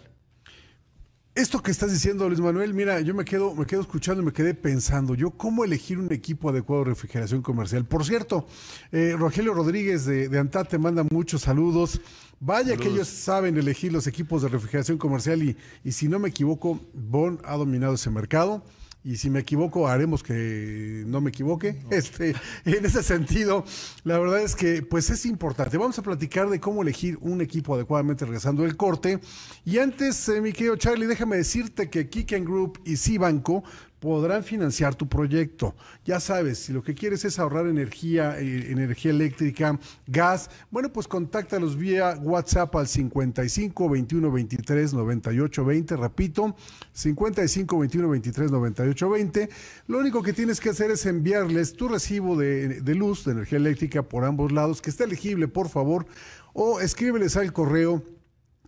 Esto que estás diciendo, Luis Manuel, mira, yo me quedo, me quedo escuchando y me quedé pensando, yo, ¿cómo elegir un equipo adecuado de refrigeración comercial? Por cierto, eh, Rogelio Rodríguez de, de te manda muchos saludos. Vaya que ellos saben elegir los equipos de refrigeración comercial y, y si no me equivoco, Bon ha dominado ese mercado y si me equivoco, haremos que no me equivoque. Este, en ese sentido, la verdad es que pues es importante. Vamos a platicar de cómo elegir un equipo adecuadamente regresando el corte. Y antes, eh, mi querido Charlie, déjame decirte que Kiken Group y Cibanco podrán financiar tu proyecto. Ya sabes, si lo que quieres es ahorrar energía, eh, energía eléctrica, gas, bueno, pues contáctalos vía WhatsApp al 55 21 23 98 20, repito, 55 21 23 98 20. Lo único que tienes que hacer es enviarles tu recibo de, de luz, de energía eléctrica por ambos lados, que está elegible, por favor, o escríbeles al correo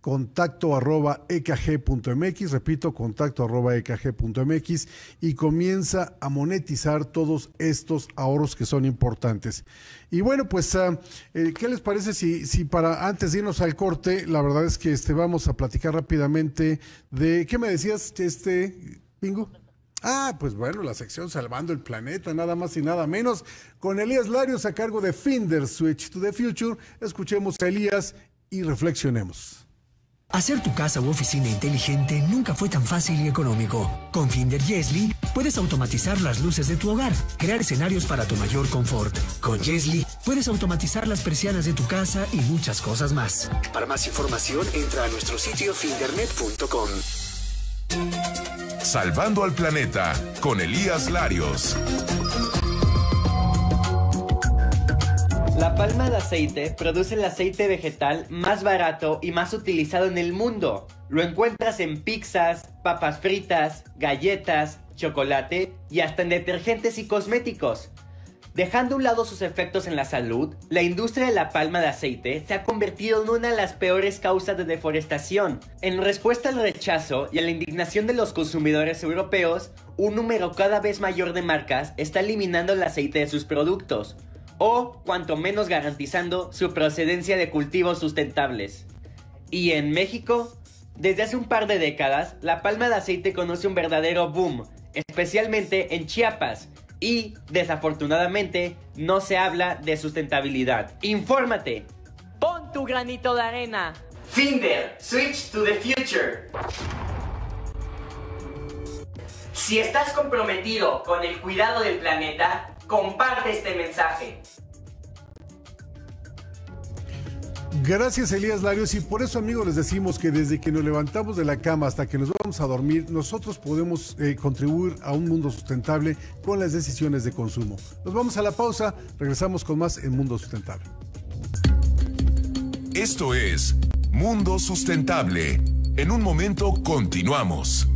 contacto arroba ekg.mx, repito, contacto arroba ekg.mx y comienza a monetizar todos estos ahorros que son importantes. Y bueno, pues, ah, eh, ¿qué les parece si, si para antes de irnos al corte, la verdad es que este, vamos a platicar rápidamente de, ¿qué me decías, este, Pingo? Ah, pues bueno, la sección Salvando el Planeta, nada más y nada menos, con Elías Larios a cargo de Finder Switch to the Future. Escuchemos a Elías y reflexionemos. Hacer tu casa u oficina inteligente nunca fue tan fácil y económico. Con Finder Yesly puedes automatizar las luces de tu hogar, crear escenarios para tu mayor confort. Con Yesly puedes automatizar las persianas de tu casa y muchas cosas más. Para más información entra a nuestro sitio findernet.com. Salvando al planeta con Elías Larios. palma de aceite produce el aceite vegetal más barato y más utilizado en el mundo. Lo encuentras en pizzas, papas fritas, galletas, chocolate y hasta en detergentes y cosméticos. Dejando a un lado sus efectos en la salud, la industria de la palma de aceite se ha convertido en una de las peores causas de deforestación. En respuesta al rechazo y a la indignación de los consumidores europeos, un número cada vez mayor de marcas está eliminando el aceite de sus productos, o cuanto menos garantizando su procedencia de cultivos sustentables. Y en México, desde hace un par de décadas, la palma de aceite conoce un verdadero boom, especialmente en Chiapas, y desafortunadamente no se habla de sustentabilidad. Infórmate. Pon tu granito de arena. Finder, switch to the future. Si estás comprometido con el cuidado del planeta, Comparte este mensaje. Gracias Elías Larios y por eso amigos les decimos que desde que nos levantamos de la cama hasta que nos vamos a dormir, nosotros podemos eh, contribuir a un mundo sustentable con las decisiones de consumo. Nos vamos a la pausa, regresamos con más en Mundo Sustentable. Esto es Mundo Sustentable. En un momento continuamos.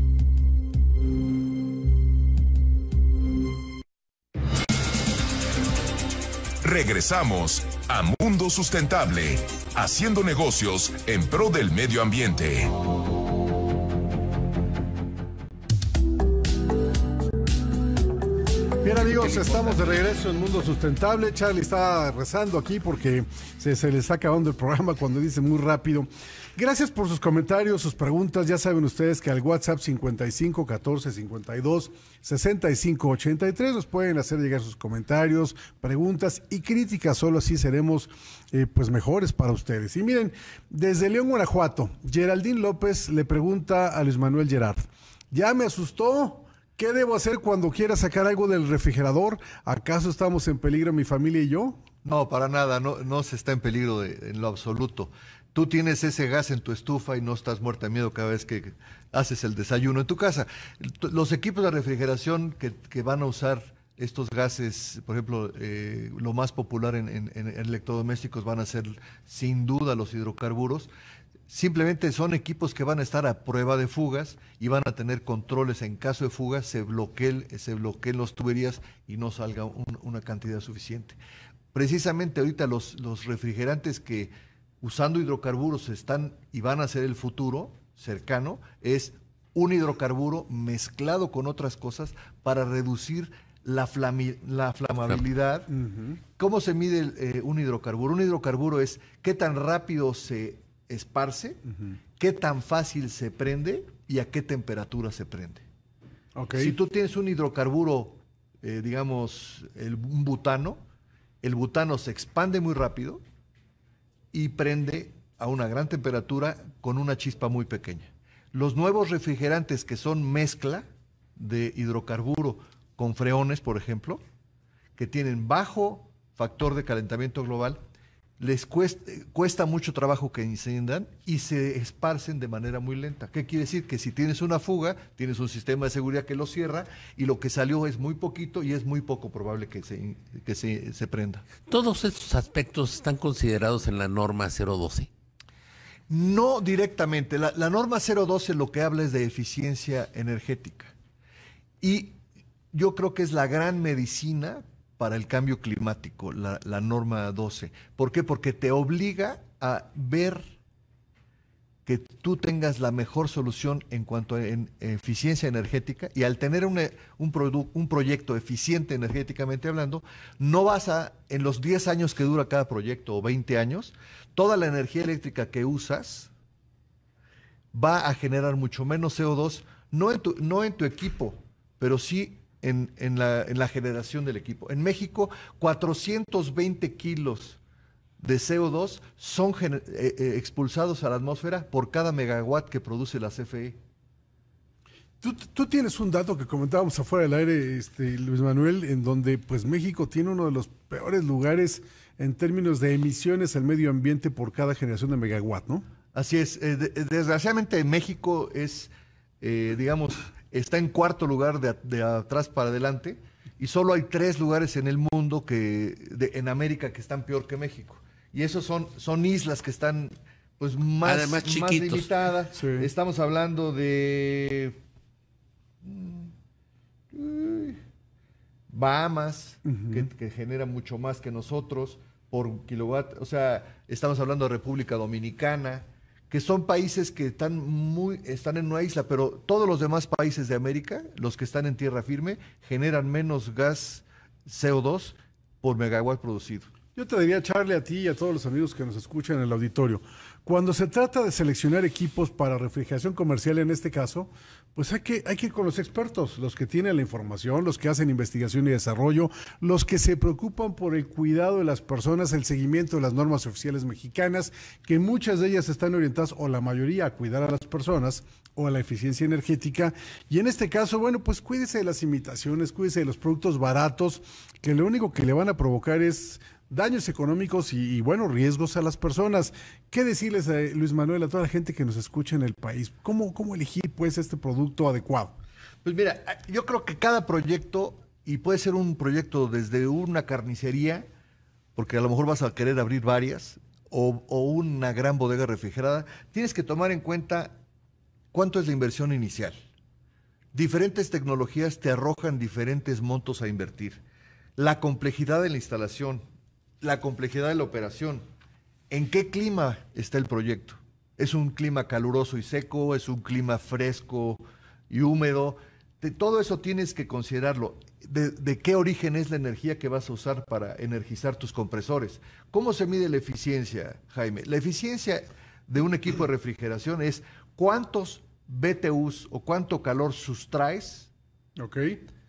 Regresamos a Mundo Sustentable, haciendo negocios en pro del medio ambiente. amigos, estamos de regreso en Mundo Sustentable. Charlie está rezando aquí porque se, le está acabando el programa cuando dice muy rápido. Gracias por sus comentarios, sus preguntas. Ya saben ustedes que al WhatsApp 55 14 52 65 83 nos pueden hacer llegar sus comentarios, preguntas y críticas. Solo así seremos eh, pues mejores para ustedes. Y miren, desde León, Guanajuato, Geraldine López le pregunta a Luis Manuel Gerard: Ya me asustó ¿Qué debo hacer cuando quiera sacar algo del refrigerador? ¿Acaso estamos en peligro mi familia y yo? No, para nada, no, se está en peligro en lo absoluto. Tú tienes ese gas en tu estufa y no estás muerta de miedo cada vez que haces el desayuno en tu casa. Los equipos de refrigeración que, van a usar estos gases, por ejemplo, eh, lo más popular en, electrodomésticos van a ser sin duda los hidrocarburos Simplemente son equipos que van a estar a prueba de fugas y van a tener controles en caso de fugas, se bloqueen, se bloqueen las tuberías y no salga una cantidad suficiente. Precisamente ahorita los, los refrigerantes que usando hidrocarburos están y van a ser el futuro cercano es un hidrocarburo mezclado con otras cosas para reducir la, la flamabilidad. ¿Cómo se mide eh, un hidrocarburo? Un hidrocarburo es qué tan rápido se esparce, qué tan fácil se prende y a qué temperatura se prende. Si tú tienes un hidrocarburo, eh, digamos, un butano, el butano se expande muy rápido y prende a una gran temperatura con una chispa muy pequeña. Los nuevos refrigerantes que son mezcla de hidrocarburo con freones, por ejemplo, que tienen bajo factor de calentamiento global, les cuesta, eh, cuesta mucho trabajo que incendan y se esparcen de manera muy lenta. ¿Qué quiere decir? Que si tienes una fuga, tienes un sistema de seguridad que lo cierra y lo que salió es muy poquito y es muy poco probable que se, se, prenda. ¿Todos estos aspectos están considerados en la norma 012? No directamente. La, la norma 012 lo que habla es de eficiencia energética. Y yo creo que es la gran medicina para el cambio climático, la, norma 12. ¿Por qué? Porque te obliga a ver que tú tengas la mejor solución en cuanto a eficiencia energética y al tener un, un proyecto eficiente energéticamente hablando, no vas a, en los 10 años que dura cada proyecto o 20 años, toda la energía eléctrica que usas va a generar mucho menos CO2, no en tu, no en tu equipo, pero sí en, la, generación del equipo. En México, 420 kilos de CO2 son eh, eh, expulsados a la atmósfera por cada megawatt que produce la CFE. Tú, tienes un dato que comentábamos afuera del aire, este, Luis Manuel, en donde pues México tiene uno de los peores lugares en términos de emisiones al medio ambiente por cada generación de megawatt, ¿no? Así es. Eh, desgraciadamente México es, digamos, está en cuarto lugar de, atrás para adelante y solo hay tres lugares en el mundo que en América que están peor que México y esos son son islas que están pues más más limitadas estamos hablando de mm, Bahamas que, que, genera mucho más que nosotros por kilowatt o sea estamos hablando de República Dominicana que son países que están, muy, están en una isla, pero todos los demás países de América, los que están en tierra firme, generan menos gas CO2 por megawatt producido. Yo te diría, Charlie, a ti y a todos los amigos que nos escuchan en el auditorio, cuando se trata de seleccionar equipos para refrigeración comercial en este caso, pues hay que, hay que ir con los expertos, los que tienen la información, los que hacen investigación y desarrollo, los que se preocupan por el cuidado de las personas, el seguimiento de las normas oficiales mexicanas, que muchas de ellas están orientadas, o la mayoría, a cuidar a las personas o a la eficiencia energética. Y en este caso, bueno, pues cuídese de las imitaciones, cuídese de los productos baratos, que lo único que le van a provocar es daños económicos y, bueno, riesgos a las personas. ¿Qué decirles, a Luis Manuel, a toda la gente que nos escucha en el país? ¿Cómo, cómo elegir pues este producto adecuado? Pues mira, ah, yo creo que cada proyecto, y puede ser un proyecto desde una carnicería, porque a lo mejor vas a querer abrir varias, o, o, una gran bodega refrigerada, tienes que tomar en cuenta cuánto es la inversión inicial. Diferentes tecnologías te arrojan diferentes montos a invertir. La complejidad de la instalación, la complejidad de la operación. ¿En qué clima está el proyecto? ¿Es un clima caluroso y seco? ¿Es un clima fresco y húmedo? De todo eso tienes que considerarlo. De, qué origen es la energía que vas a usar para energizar tus compresores? ¿Cómo se mide la eficiencia, Jaime? La eficiencia de un equipo de refrigeración es cuántos BTUs o cuánto calor sustraes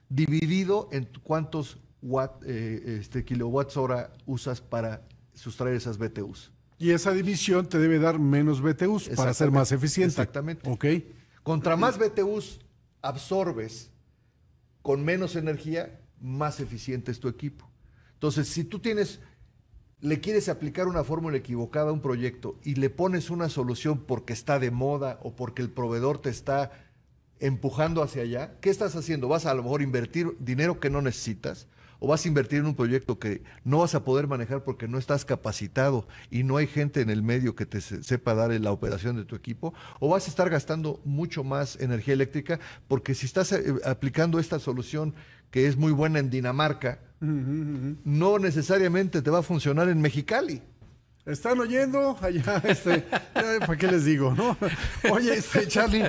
dividido en cuántos watt, eh, este, kilowatts hora usas para sustraer esas BTUs. Y esa división te debe dar menos BTUs para ser más eficiente. Exactamente. Ok. Contra más BTUs absorbes con menos energía, más eficiente es tu equipo. Entonces, si tú tienes, le quieres aplicar una fórmula equivocada a un proyecto y le pones una solución porque está de moda o porque el proveedor te está empujando hacia allá, ¿qué estás haciendo? Vas a, a lo mejor invertir dinero que no necesitas, o vas a invertir en un proyecto que no vas a poder manejar porque no estás capacitado y no hay gente en el medio que te sepa dar la operación de tu equipo, o vas a estar gastando mucho más energía eléctrica porque si estás eh, aplicando esta solución que es muy buena en Dinamarca, no necesariamente te va a funcionar en Mexicali. ¿Están oyendo? Allá, este, ¿para qué les digo, Oye, este, Charlie,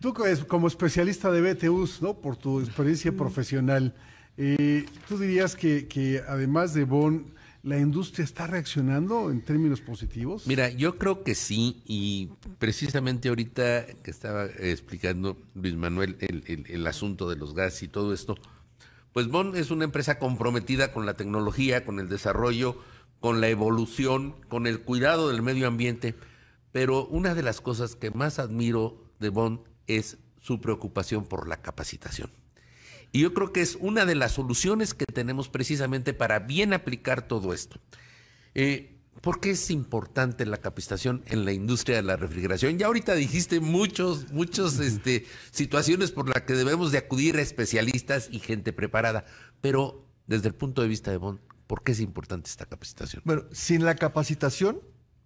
tú como especialista de BTUs, ¿no? Por tu experiencia profesional, eh, ¿Tú dirías que, además de Bond, la industria está reaccionando en términos positivos? Mira, yo creo que sí, y precisamente ahorita que estaba explicando Luis Manuel el, asunto de los gases y todo esto, pues Bond es una empresa comprometida con la tecnología, con el desarrollo, con la evolución, con el cuidado del medio ambiente, pero una de las cosas que más admiro de Bond es su preocupación por la capacitación. Y yo creo que es una de las soluciones que tenemos precisamente para bien aplicar todo esto. Eh, ¿Por qué es importante la capacitación en la industria de la refrigeración? Ya ahorita dijiste muchos, muchas este, situaciones por las que debemos de acudir a especialistas y gente preparada, pero desde el punto de vista de Bond, ¿por qué es importante esta capacitación? Bueno, sin la capacitación,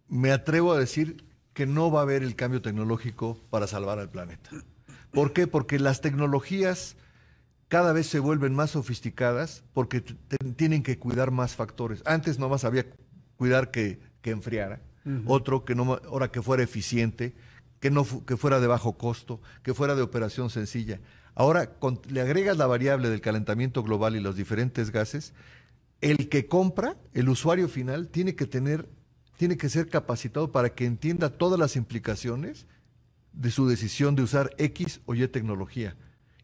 me atrevo a decir que no va a haber el cambio tecnológico para salvar al planeta. ¿Por qué? Porque las tecnologías cada vez se vuelven más sofisticadas porque tienen que cuidar más factores. Antes más había que cuidar que, enfriara, otro que no, ahora que fuera eficiente, que, no que fuera de bajo costo, que fuera de operación sencilla. Ahora le agregas la variable del calentamiento global y los diferentes gases, el que compra, el usuario final, tiene que tener, tiene que ser capacitado para que entienda todas las implicaciones de su decisión de usar X o Y tecnología.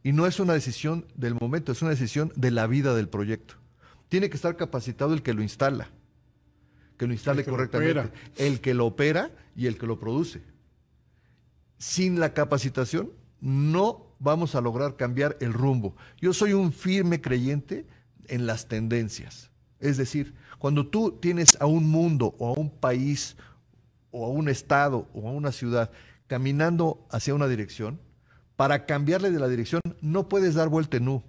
Y no es una decisión del momento, es una decisión de la vida del proyecto. Tiene que estar capacitado el que lo instala, que lo instale correctamente, el que lo opera y el que lo produce. Sin la capacitación no vamos a lograr cambiar el rumbo. Yo soy un firme creyente en las tendencias. Es decir, cuando tú tienes a un mundo o a un país o a un estado o a una ciudad caminando hacia una dirección, para cambiarle de la dirección no puedes dar vuelta en U.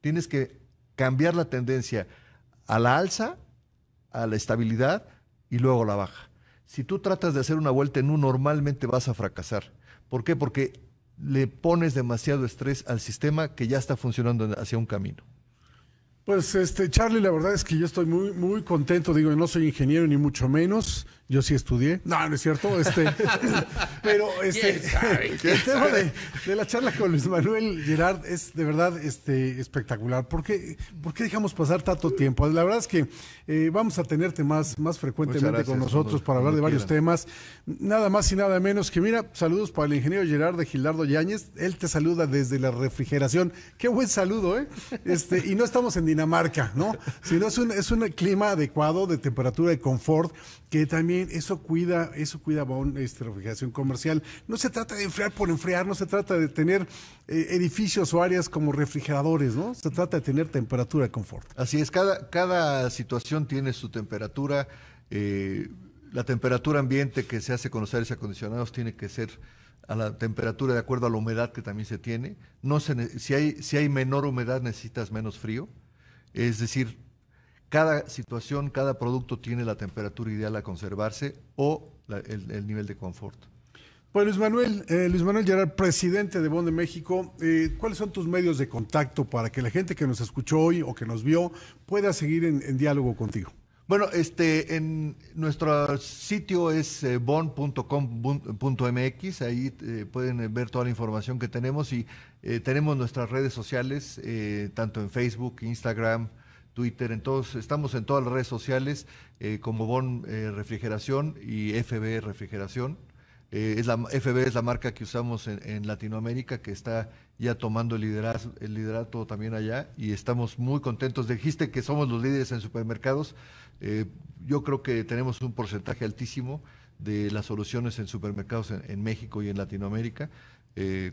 Tienes que cambiar la tendencia a la alza, a la estabilidad y luego a la baja. Si tú tratas de hacer una vuelta en U, normalmente vas a fracasar. ¿Por qué? Porque le pones demasiado estrés al sistema que ya está funcionando hacia un camino. Pues este Charlie, la verdad es que yo estoy muy muy contento, digo, no soy ingeniero ni mucho menos. Yo sí estudié. No, no es cierto. Este, pero este, el tema de, la charla con Luis Manuel Gerard es de verdad este, espectacular. ¿Por qué, dejamos pasar tanto tiempo? La verdad es que eh, vamos a tenerte más, más frecuentemente con nosotros para hablar de varios temas. Nada más y nada menos que, mira, saludos para el ingeniero Gerard de Gilardo Yáñez. Él te saluda desde la refrigeración. Qué buen saludo, ¿eh? Este, y no estamos en Dinamarca, ¿no? Sino es es un clima adecuado de temperatura y confort que también eso cuida, eso cuida este, refrigeración comercial. No se trata de enfriar por enfriar, no se trata de tener eh, edificios o áreas como refrigeradores, ¿no? Se trata de tener temperatura de confort. Así es, cada, cada situación tiene su temperatura. Eh, la temperatura ambiente que se hace con los aires acondicionados tiene que ser a la temperatura de acuerdo a la humedad que también se tiene. No si, hay, si hay menor humedad necesitas menos frío. Es decir, cada situación, cada producto tiene la temperatura ideal a conservarse o el, nivel de confort. Pues Luis Manuel, eh, Luis Manuel Gerard, presidente de Bond de México, eh, ¿cuáles son tus medios de contacto para que la gente que nos escuchó hoy o que nos vio pueda seguir en, diálogo contigo? Bueno, este, en nuestro sitio es bond.com.mx, eh, bon.com.mx, ahí pueden ver toda la información que tenemos y tenemos nuestras redes sociales, tanto en Facebook, Instagram, Twitter, en estamos en todas las redes sociales eh, como Bon eh, Refrigeración y FB Refrigeración. Eh, es la, FB es la marca que usamos en, Latinoamérica, que está ya tomando el liderazgo, liderato también allá, y estamos muy contentos. Dijiste que somos los líderes en supermercados. yo creo que tenemos un porcentaje altísimo de las soluciones en supermercados en, México y en Latinoamérica.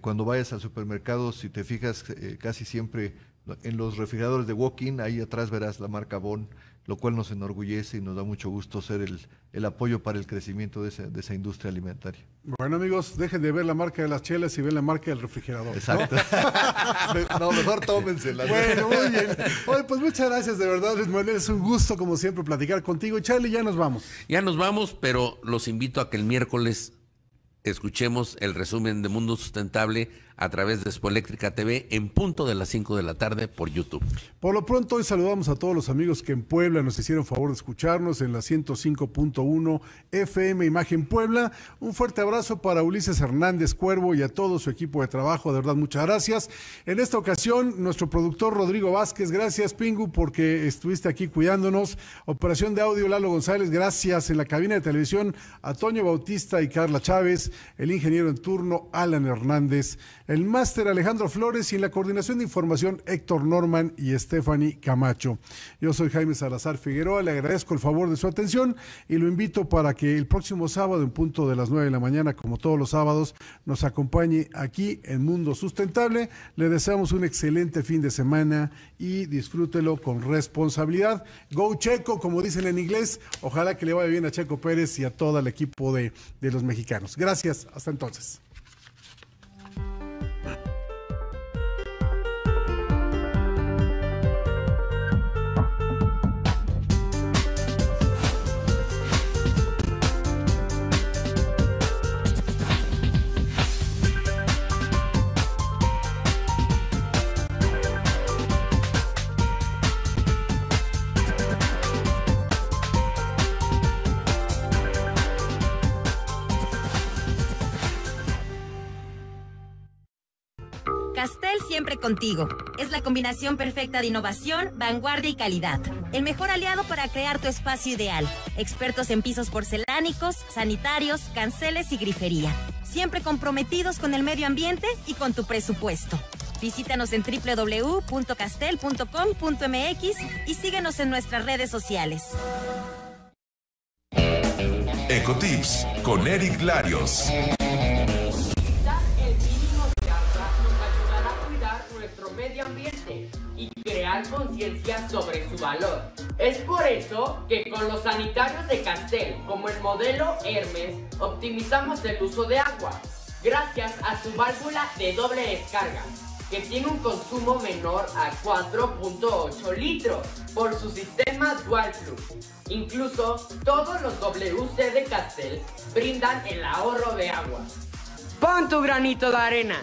cuando vayas al supermercado, si te fijas, casi siempre en los refrigeradores de Walking, ahí atrás verás la marca Bon, lo cual nos enorgullece y nos da mucho gusto ser el, apoyo para el crecimiento de, esa industria alimentaria. Bueno amigos, dejen de ver la marca de las chelas y ven la marca del refrigerador. Exacto. No, no mejor la. Bueno, muy bien. Oye, pues muchas gracias de verdad, Manuel. Es un gusto como siempre platicar contigo. Charlie, ya nos vamos. Ya nos vamos, pero los invito a que el miércoles escuchemos el resumen de Mundo Sustentable a través de Espoeléctrica TV en punto de las 5 de la tarde por YouTube. Por lo pronto, hoy saludamos a todos los amigos que en Puebla nos hicieron favor de escucharnos en la 105.1 FM Imagen Puebla. Un fuerte abrazo para Ulises Hernández Cuervo y a todo su equipo de trabajo. De verdad, muchas gracias. En esta ocasión, nuestro productor Rodrigo Vázquez, gracias Pingu porque estuviste aquí cuidándonos. Operación de audio Lalo González, gracias. En la cabina de televisión, Antonio Bautista y Carla Chávez. El ingeniero en turno, Alan Hernández el máster Alejandro Flores y en la coordinación de información Héctor Norman y Stephanie Camacho. Yo soy Jaime Salazar Figueroa, le agradezco el favor de su atención y lo invito para que el próximo sábado en punto de las 9 de la mañana, como todos los sábados, nos acompañe aquí en Mundo Sustentable. Le deseamos un excelente fin de semana y disfrútelo con responsabilidad. Go Checo, como dicen en inglés. Ojalá que le vaya bien a Checo Pérez y a todo el equipo de, de los mexicanos. Gracias, hasta entonces. Es la combinación perfecta de innovación, vanguardia y calidad. El mejor aliado para crear tu espacio ideal. Expertos en pisos porcelánicos, sanitarios, canceles y grifería. Siempre comprometidos con el medio ambiente y con tu presupuesto. Visítanos en www.castel.com.mx y síguenos en nuestras redes sociales. Ecotips con Eric Larios. conciencia sobre su valor. Es por eso que con los sanitarios de Castel, como el modelo Hermes, optimizamos el uso de agua, gracias a su válvula de doble descarga, que tiene un consumo menor a 4.8 litros por su sistema Dual Incluso todos los WC de Castel brindan el ahorro de agua. Pon tu granito de arena.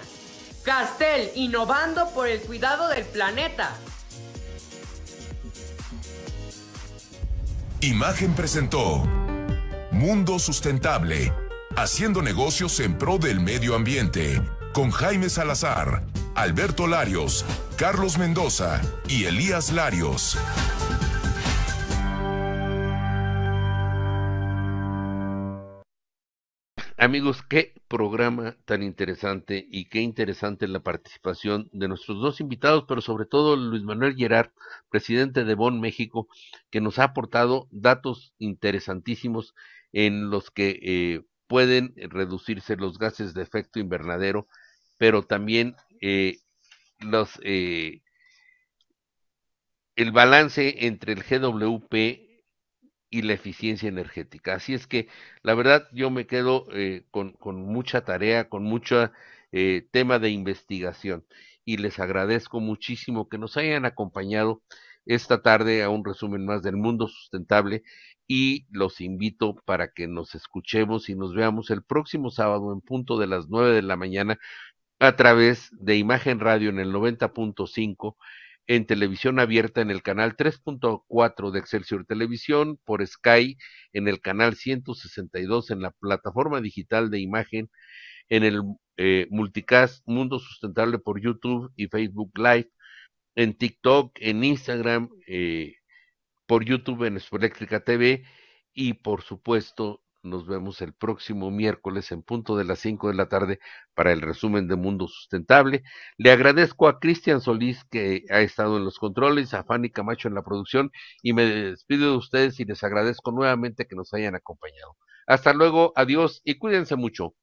Castel, innovando por el cuidado del planeta. Imagen presentó Mundo Sustentable, haciendo negocios en pro del medio ambiente, con Jaime Salazar, Alberto Larios, Carlos Mendoza y Elías Larios. Amigos, qué programa tan interesante y qué interesante la participación de nuestros dos invitados, pero sobre todo Luis Manuel Gerard, presidente de Bon México, que nos ha aportado datos interesantísimos en los que eh, pueden reducirse los gases de efecto invernadero, pero también eh, los, eh, el balance entre el GWP y la eficiencia energética. Así es que la verdad yo me quedo eh, con, mucha tarea, con mucho eh, tema de investigación y les agradezco muchísimo que nos hayan acompañado esta tarde a un resumen más del mundo sustentable y los invito para que nos escuchemos y nos veamos el próximo sábado en punto de las nueve de la mañana a través de Imagen Radio en el 90.5 en televisión abierta en el canal 3.4 de Excelsior Televisión, por Sky en el canal 162 en la plataforma digital de imagen, en el eh, multicast Mundo Sustentable por YouTube y Facebook Live, en TikTok, en Instagram, eh, por YouTube en Eléctrica TV y por supuesto nos vemos el próximo miércoles en punto de las 5 de la tarde para el resumen de Mundo Sustentable. Le agradezco a Cristian Solís que ha estado en los controles, a Fanny Camacho en la producción y me despido de ustedes y les agradezco nuevamente que nos hayan acompañado. Hasta luego, adiós y cuídense mucho.